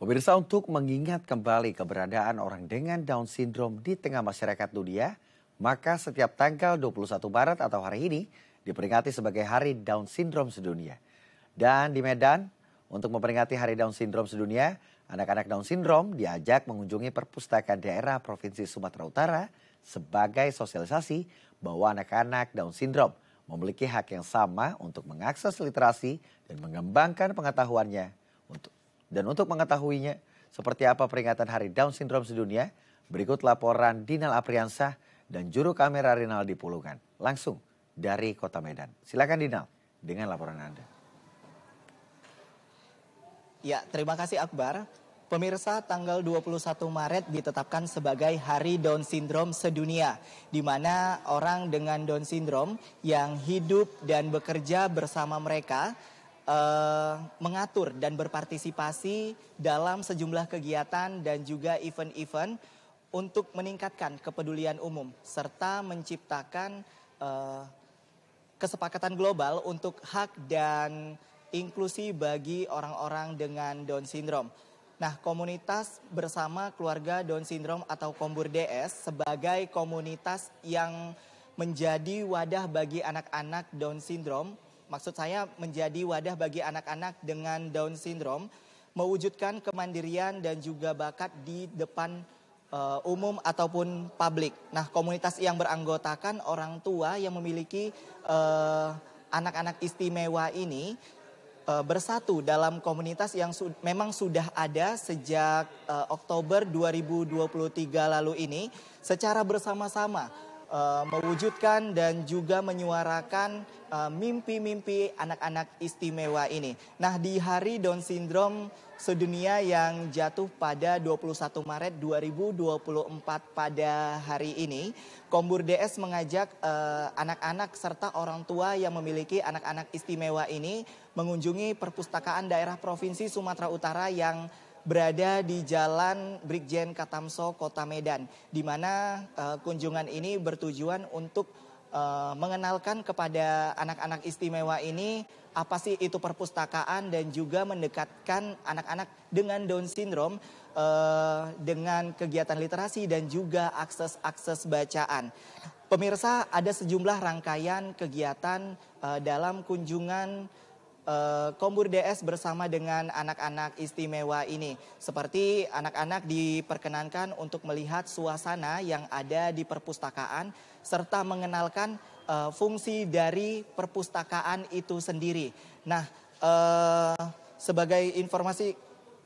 Pemirsa untuk mengingat kembali keberadaan orang dengan Down Syndrome di tengah masyarakat dunia, maka setiap tanggal 21 Maret atau hari ini diperingati sebagai Hari Down Syndrome Sedunia. Dan di Medan, untuk memperingati Hari Down Syndrome Sedunia, anak-anak Down Syndrome diajak mengunjungi perpustakaan daerah Provinsi Sumatera Utara sebagai sosialisasi bahwa anak-anak Down Syndrome memiliki hak yang sama untuk mengakses literasi dan mengembangkan pengetahuannya untuk dan untuk mengetahuinya, seperti apa peringatan Hari Down Syndrome sedunia, berikut laporan Dinal Apriansah dan juru kamera Rinaldi Pulungan. Langsung dari Kota Medan. Silakan Dinal dengan laporan Anda. Ya, terima kasih Akbar. Pemirsa, tanggal 21 Maret ditetapkan sebagai Hari Down Syndrome sedunia, di mana orang dengan Down Syndrome yang hidup dan bekerja bersama mereka Eh, mengatur dan berpartisipasi dalam sejumlah kegiatan dan juga event-event untuk meningkatkan kepedulian umum serta menciptakan uh, kesepakatan global untuk hak dan inklusi bagi orang-orang dengan Down syndrome. Nah, komunitas bersama keluarga Down syndrome atau Kombur DS sebagai komunitas yang menjadi wadah bagi anak-anak Down syndrome maksud saya menjadi wadah bagi anak-anak dengan Down syndrome mewujudkan kemandirian dan juga bakat di depan uh, umum ataupun publik. Nah, komunitas yang beranggotakan orang tua yang memiliki eh, anak-anak uh, istimewa ini uh, bersatu dalam komunitas yang su memang sudah ada sejak uh, Oktober 2023 lalu ini secara bersama-sama uh, mewujudkan dan juga menyuarakan eh, mimpi-mimpi uh, anak-anak istimewa ini. Nah, di hari Down Syndrome sedunia yang jatuh pada 21 Maret 2024 pada hari ini, Kombur DS mengajak eh, anak-anak uh, anak -anak serta orang tua yang memiliki anak-anak istimewa ini mengunjungi perpustakaan daerah Provinsi Sumatera Utara yang berada di Jalan Brigjen Katamso, Kota Medan, di mana uh, kunjungan ini bertujuan untuk uh, mengenalkan kepada anak-anak istimewa ini apa sih itu perpustakaan dan juga mendekatkan anak-anak dengan Down syndrome uh, dengan kegiatan literasi dan juga akses-akses bacaan. Pemirsa, ada sejumlah rangkaian kegiatan uh, dalam kunjungan uh, Kombur DS bersama dengan anak-anak istimewa ini. Seperti anak-anak diperkenankan untuk melihat suasana yang ada di perpustakaan serta mengenalkan uh, fungsi dari perpustakaan itu sendiri. Nah, uh, sebagai informasi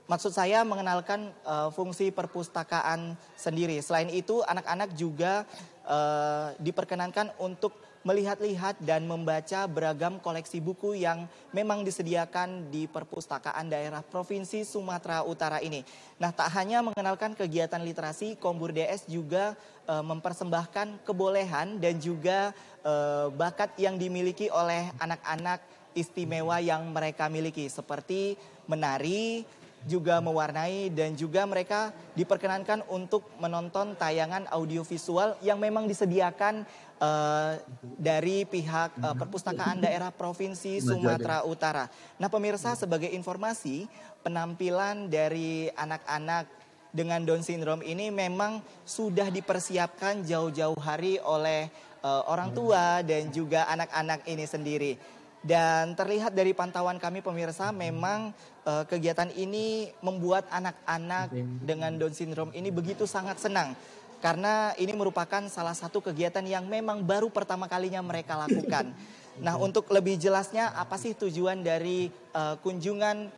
maksud saya mengenalkan uh, fungsi perpustakaan sendiri. Selain itu, anak-anak juga uh, diperkenankan untuk melihat-lihat dan membaca beragam koleksi buku yang memang disediakan di perpustakaan daerah Provinsi Sumatera Utara ini. Nah, tak hanya mengenalkan kegiatan literasi, Kombur DS juga e, mempersembahkan kebolehan dan juga e, bakat yang dimiliki oleh anak-anak istimewa yang mereka miliki seperti menari, juga mewarnai dan juga mereka diperkenankan untuk menonton tayangan audiovisual yang memang disediakan uh, dari pihak uh, perpustakaan daerah provinsi Sumatera Utara. Nah, pemirsa sebagai informasi, penampilan dari anak-anak dengan Down syndrome ini memang sudah dipersiapkan jauh-jauh hari oleh uh, orang tua dan juga anak-anak ini sendiri. Dan terlihat dari pantauan kami pemirsa memang uh, kegiatan ini membuat anak-anak dengan Down syndrome ini begitu sangat senang. Karena ini merupakan salah satu kegiatan yang memang baru pertama kalinya mereka lakukan. Nah untuk lebih jelasnya apa sih tujuan dari uh, kunjungan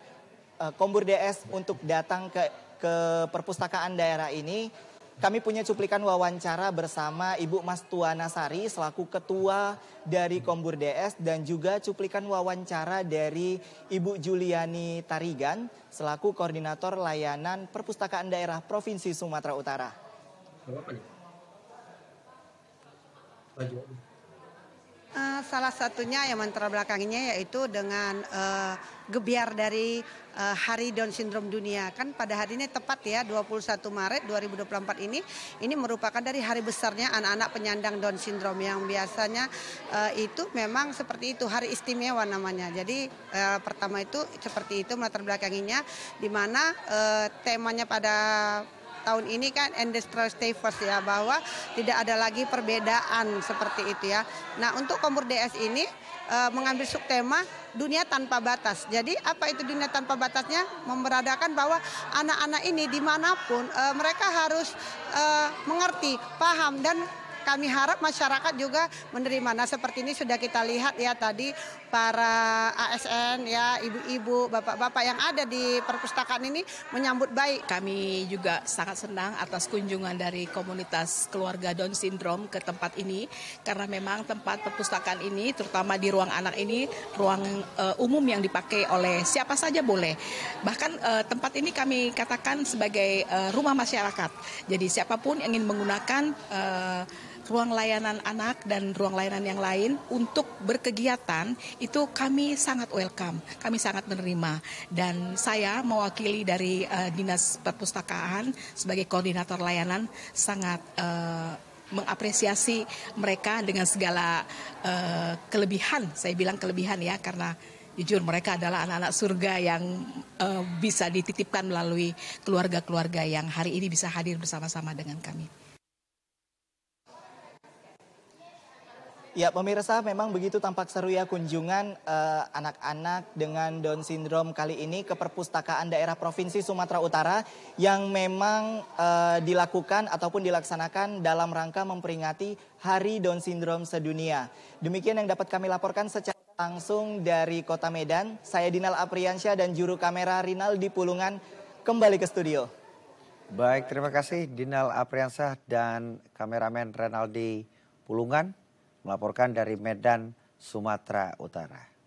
uh, Kombur DS untuk datang ke ke perpustakaan daerah ini kami punya cuplikan wawancara bersama Ibu Mas Tuana Sari selaku ketua dari Kombur DS dan juga cuplikan wawancara dari Ibu Juliani Tarigan selaku koordinator layanan perpustakaan daerah Provinsi Sumatera Utara. Uh, salah satunya yang antara belakangnya yaitu dengan uh, gebiar dari uh, eh, Hari Down Syndrome Dunia. Kan pada hari ini tepat ya 21 Maret 2024 ini, ini merupakan dari hari besarnya anak-anak penyandang Down Syndrome yang biasanya uh, itu memang seperti itu, hari istimewa namanya. Jadi uh, pertama itu seperti itu latar belakanginya di mana uh, temanya pada tahun ini kan industrial stay ya bahwa tidak ada lagi perbedaan seperti itu ya. Nah untuk kompor DS ini e, mengambil subtema dunia tanpa batas. Jadi apa itu dunia tanpa batasnya? Memberadakan bahwa anak-anak ini dimanapun e, mereka harus e, mengerti, paham dan kami harap masyarakat juga menerima. Nah seperti ini sudah kita lihat ya tadi para ASN ya ibu-ibu, bapak-bapak yang ada di perpustakaan ini menyambut baik. Kami juga sangat senang atas kunjungan dari komunitas keluarga Down Syndrome ke tempat ini karena memang tempat perpustakaan ini terutama di ruang anak ini ruang uh, umum yang dipakai oleh siapa saja boleh. Bahkan uh, tempat ini kami katakan sebagai uh, rumah masyarakat. Jadi siapapun yang ingin menggunakan uh, ruang layanan anak dan ruang layanan yang lain untuk berkegiatan itu kami sangat welcome, kami sangat menerima. Dan saya mewakili dari uh, Dinas Perpustakaan sebagai koordinator layanan sangat uh, mengapresiasi mereka dengan segala uh, kelebihan, saya bilang kelebihan ya karena jujur mereka adalah anak-anak surga yang uh, bisa dititipkan melalui keluarga-keluarga yang hari ini bisa hadir bersama-sama dengan kami. Ya, pemirsa, memang begitu tampak seru ya kunjungan eh, anak-anak eh, dengan Down syndrome kali ini ke perpustakaan daerah Provinsi Sumatera Utara yang memang eh, dilakukan ataupun dilaksanakan dalam rangka memperingati Hari Down Syndrome Sedunia. Demikian yang dapat kami laporkan secara langsung dari Kota Medan. Saya Dinal Apriansyah dan juru kamera Rinal di Pulungan kembali ke studio. Baik, terima kasih Dinal Apriansyah dan kameramen Renaldi Pulungan melaporkan dari Medan, Sumatera Utara.